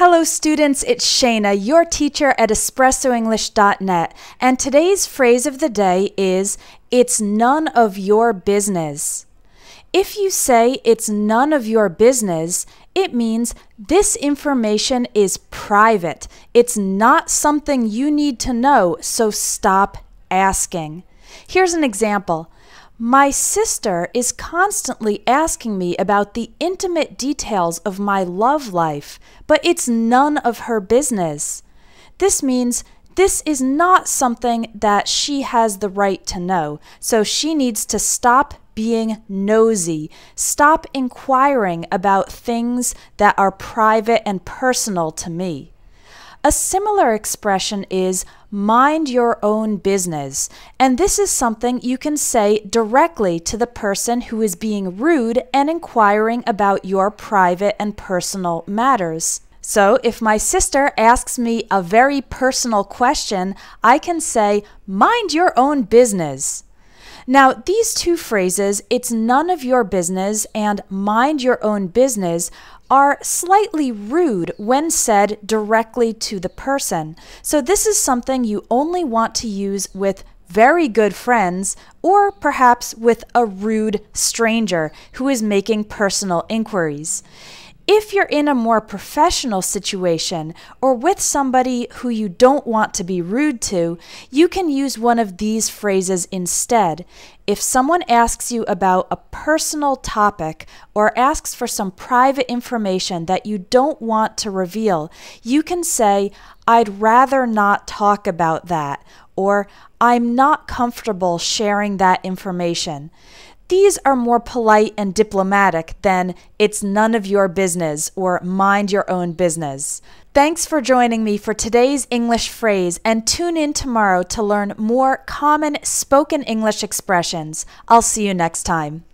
Hello, students. It's Shana, your teacher at EspressoEnglish.net. And today's phrase of the day is It's none of your business. If you say it's none of your business, it means this information is private. It's not something you need to know, so stop asking. Here's an example. My sister is constantly asking me about the intimate details of my love life, but it's none of her business. This means this is not something that she has the right to know, so she needs to stop being nosy, stop inquiring about things that are private and personal to me. A similar expression is mind your own business, and this is something you can say directly to the person who is being rude and inquiring about your private and personal matters. So, if my sister asks me a very personal question, I can say, Mind your own business. Now, these two phrases, it's none of your business and mind your own business, are slightly rude when said directly to the person. So, this is something you only want to use with very good friends, or perhaps with a rude stranger who is making personal inquiries. If you're in a more professional situation or with somebody who you don't want to be rude to, you can use one of these phrases instead. If someone asks you about a personal topic or asks for some private information that you don't want to reveal, you can say, I'd rather not talk about that, or I'm not comfortable sharing that information. These are more polite and diplomatic than it's none of your business or mind your own business. Thanks for joining me for today's English phrase and tune in tomorrow to learn more common spoken English expressions. I'll see you next time.